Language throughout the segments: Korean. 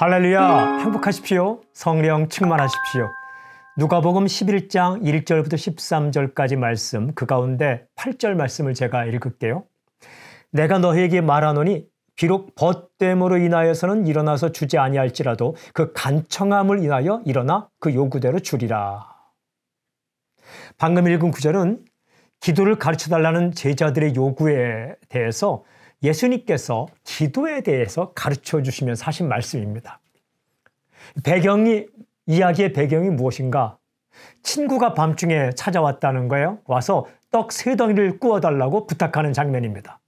할렐루야! 행복하십시오. 성령 충만하십시오. 누가복음 11장 1절부터 13절까지 말씀 그 가운데 8절 말씀을 제가 읽을게요. 내가 너희에게 말하노니 비록 벗됨으로 인하여서는 일어나서 주지 아니할지라도 그 간청함을 인하여 일어나 그 요구대로 주리라. 방금 읽은 구절은 기도를 가르쳐 달라는 제자들의 요구에 대해서 예수님께서 기도에 대해서 가르쳐 주시면 사실 말씀입니다. 배경이, 이야기의 배경이 무엇인가? 친구가 밤중에 찾아왔다는 거예요. 와서 떡 세 덩이를 구워달라고 부탁하는 장면입니다.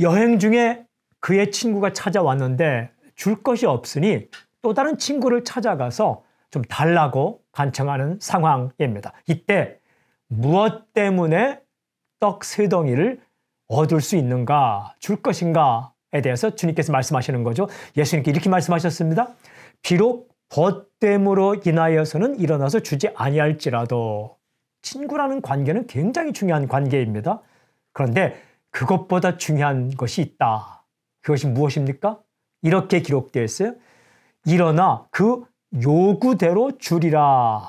여행 중에 그의 친구가 찾아왔는데 줄 것이 없으니 또 다른 친구를 찾아가서 좀 달라고 간청하는 상황입니다. 이때 무엇 때문에 떡 세 덩이를 얻을 수 있는가, 줄 것인가에 대해서 주님께서 말씀하시는 거죠. 예수님께 이렇게 말씀하셨습니다. 비록 벗됨으로 인하여서는 일어나서 주지 아니할지라도 친구라는 관계는 굉장히 중요한 관계입니다. 그런데 그것보다 중요한 것이 있다. 그것이 무엇입니까? 이렇게 기록되어 있어요. 일어나 그 요구대로 줄이라.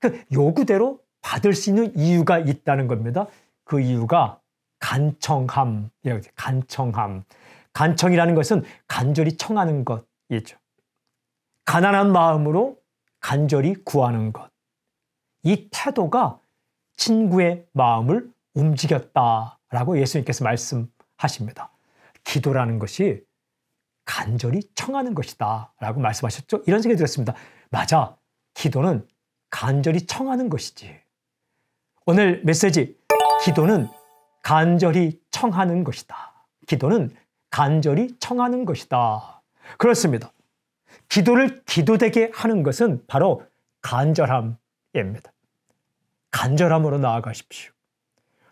그 요구대로 받을 수 있는 이유가 있다는 겁니다. 그 이유가 간청함, 예, 간청함. 간청이라는 것은 간절히 청하는 것이죠. 가난한 마음으로 간절히 구하는 것. 이 태도가 친구의 마음을 움직였다라고 예수님께서 말씀하십니다. 기도라는 것이 간절히 청하는 것이다 라고 말씀하셨죠. 이런 생각이 들었습니다. 맞아. 기도는 간절히 청하는 것이지. 오늘 메시지. 기도는 간절히 청하는 것이다. 기도는 간절히 청하는 것이다. 그렇습니다. 기도를 기도되게 하는 것은 바로 간절함입니다. 간절함으로 나아가십시오.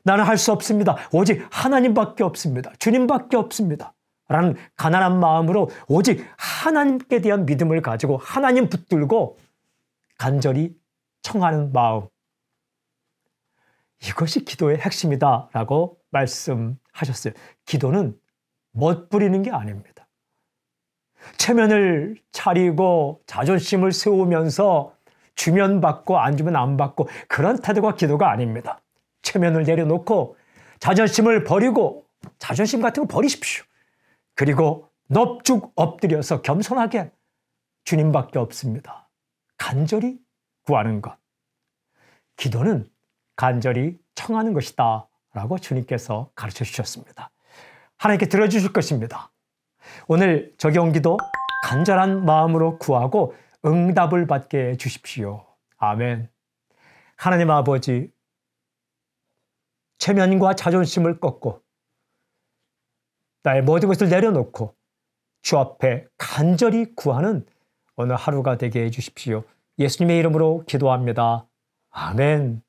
나는 할 수 없습니다. 오직 하나님밖에 없습니다. 주님밖에 없습니다. 라는 가난한 마음으로 오직 하나님께 대한 믿음을 가지고 하나님 붙들고 간절히 청하는 마음. 이것이 기도의 핵심이다 라고 말씀하셨어요. 기도는 멋부리는 게 아닙니다. 체면을 차리고 자존심을 세우면서 주면 받고 안 주면 안 받고 그런 태도가 기도가 아닙니다. 체면을 내려놓고 자존심을 버리고 자존심 같은 거 버리십시오. 그리고 넙죽 엎드려서 겸손하게 주님밖에 없습니다. 간절히 구하는 것. 기도는 간절히 청하는 것이다. 라고 주님께서 가르쳐 주셨습니다. 하나님께 들어주실 것입니다. 오늘 적용기도 간절한 마음으로 구하고 응답을 받게 주십시오. 아멘. 하나님 아버지, 체면과 자존심을 꺾고 나의 모든 것을 내려놓고 주 앞에 간절히 구하는 오늘 하루가 되게 해주십시오. 예수님의 이름으로 기도합니다. 아멘.